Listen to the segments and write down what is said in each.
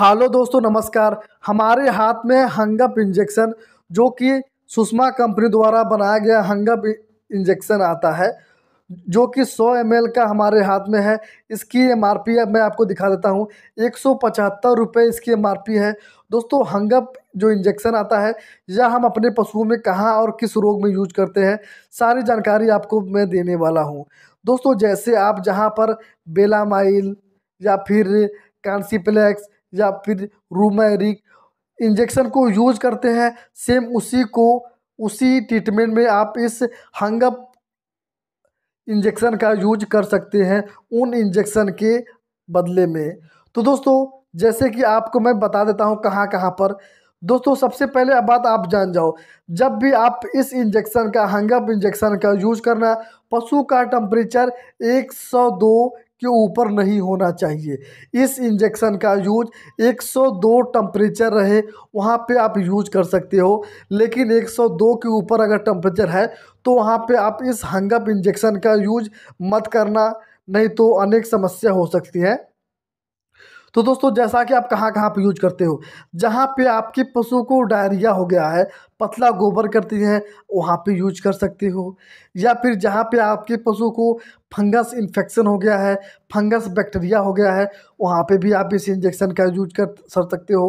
hello दोस्तों नमस्कार हमारे हाथ में हंगप इंजेक्शन जो कि सुषमा कंपनी द्वारा बनाया गया हंगप इंजेक्शन आता है जो कि 100 एम का हमारे हाथ में है इसकी एम आर पी मैं आपको दिखा देता हूँ एक सौ रुपये इसकी एम आर पी है दोस्तों हंगप जो इंजेक्शन आता है यह हम अपने पशुओं में कहाँ और किस रोग में यूज करते हैं सारी जानकारी आपको मैं देने वाला हूँ दोस्तों जैसे आप जहाँ पर बेलामाइल या फिर कांसीप्लेक्स या फिर रूमेरिक इंजेक्शन को यूज करते हैं सेम उसी को उसी ट्रीटमेंट में आप इस हंगअप इंजेक्शन का यूज कर सकते हैं उन इंजेक्शन के बदले में तो दोस्तों जैसे कि आपको मैं बता देता हूँ कहाँ कहाँ पर दोस्तों सबसे पहले अब बात आप जान जाओ जब भी आप इस इंजेक्शन का हंगअप इंजेक्शन का यूज करना पशु का टेम्परेचर 102 के ऊपर नहीं होना चाहिए इस इंजेक्शन का यूज 102 टम्परेचर रहे वहाँ पे आप यूज कर सकते हो लेकिन 102 के ऊपर अगर टम्परेचर है तो वहाँ पे आप इस हंगअप इंजेक्शन का यूज मत करना नहीं तो अनेक समस्या हो सकती है तो दोस्तों जैसा कि आप कहाँ कहाँ पर यूज करते हो जहाँ पे आपके पशु को डायरिया हो गया है पतला गोबर करती हैं वहाँ पे यूज कर सकते हो या फिर जहाँ पे आपके पशु को फंगस इन्फेक्शन हो गया है फंगस बैक्टीरिया हो गया है वहाँ पे भी आप इस इंजेक्शन का यूज कर सर सकते हो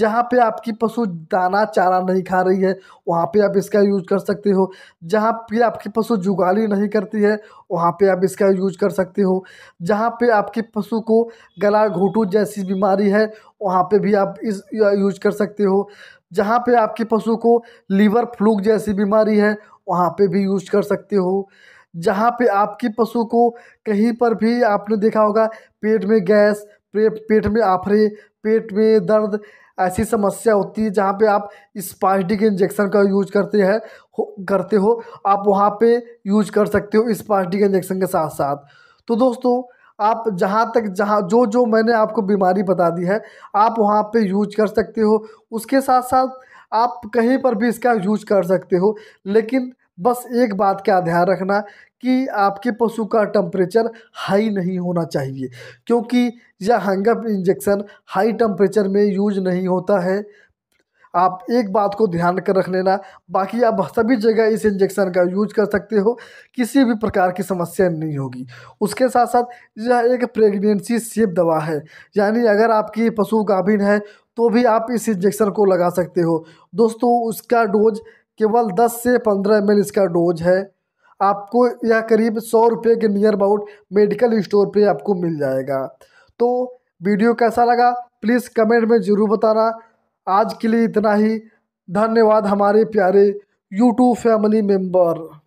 जहाँ पे आपकी पशु दाना चारा नहीं खा रही है वहाँ पे आप इसका यूज कर सकते हो जहाँ पे आपकी पशु जुगाली नहीं करती है वहाँ पे आप इसका यूज कर सकते हो जहाँ पे आपकी पशु को गला घोटू जैसी बीमारी है वहाँ पे भी आप इस यूज कर सकते हो जहाँ पे आपकी पशु को लीवर फ्लूक जैसी बीमारी है वहाँ पे भी यूज कर सकते हो जहाँ पे आपके पशु को कहीं पर भी आपने देखा होगा पेट में गैस पे पेट में आफरे पेट में दर्द ऐसी समस्या होती है जहाँ पे आप के इंजेक्शन का यूज करते हैं करते हो आप वहाँ पे यूज कर सकते हो स्पार्टिक इंजेक्शन के साथ साथ तो दोस्तों आप जहाँ तक जहाँ जो जो मैंने आपको बीमारी बता दी है आप वहाँ पे यूज कर सकते हो उसके साथ साथ आप कहीं पर भी इसका यूज कर सकते हो लेकिन बस एक बात का ध्यान रखना कि आपके पशु का टम्परेचर हाई नहीं होना चाहिए क्योंकि यह हंगअप इंजेक्शन हाई टम्परेचर में यूज नहीं होता है आप एक बात को ध्यान कर रख लेना बाकी आप सभी जगह इस इंजेक्शन का यूज कर सकते हो किसी भी प्रकार की समस्या नहीं होगी उसके साथ साथ यह एक प्रेगनेंसी सेफ दवा है यानी अगर आपकी पशु गाभिन है तो भी आप इस इंजेक्शन को लगा सकते हो दोस्तों उसका डोज केवल 10 से 15 एम इसका डोज है आपको यह करीब सौ रुपये के नियर अबाउट मेडिकल स्टोर पे आपको मिल जाएगा तो वीडियो कैसा लगा प्लीज़ कमेंट में ज़रूर बताना आज के लिए इतना ही धन्यवाद हमारे प्यारे यूट्यूब फैमिली मेम्बर